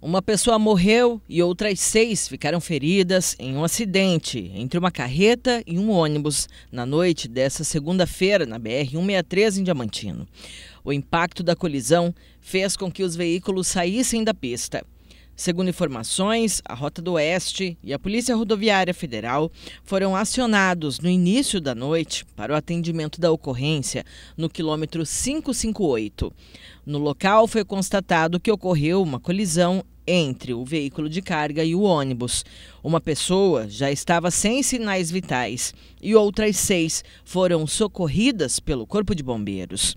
Uma pessoa morreu e outras seis ficaram feridas em um acidente entre uma carreta e um ônibus na noite dessa segunda-feira na BR-163 em Diamantino. O impacto da colisão fez com que os veículos saíssem da pista. Segundo informações, a Rota do Oeste e a Polícia Rodoviária Federal foram acionados no início da noite para o atendimento da ocorrência no quilômetro 558. No local foi constatado que ocorreu uma colisão entre o veículo de carga e o ônibus. Uma pessoa já estava sem sinais vitais e outras seis foram socorridas pelo Corpo de Bombeiros.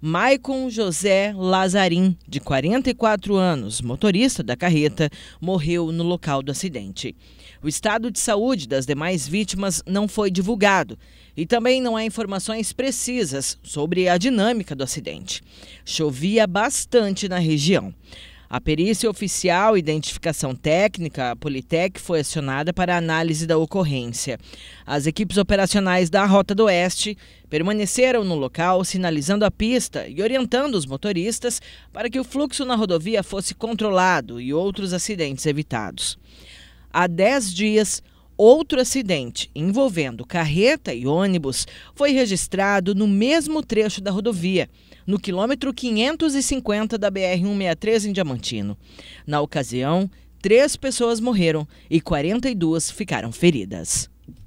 Maicon José Lazarim, de 44 anos, motorista da carreta, morreu no local do acidente. O estado de saúde das demais vítimas não foi divulgado e também não há informações precisas sobre a dinâmica do acidente. Chovia bastante na região. A perícia oficial Identificação Técnica, a Politec, foi acionada para análise da ocorrência. As equipes operacionais da Rota do Oeste permaneceram no local, sinalizando a pista e orientando os motoristas para que o fluxo na rodovia fosse controlado e outros acidentes evitados. Há 10 dias, Outro acidente envolvendo carreta e ônibus foi registrado no mesmo trecho da rodovia, no quilômetro 550 da BR-163 em Diamantino. Na ocasião, três pessoas morreram e 42 ficaram feridas.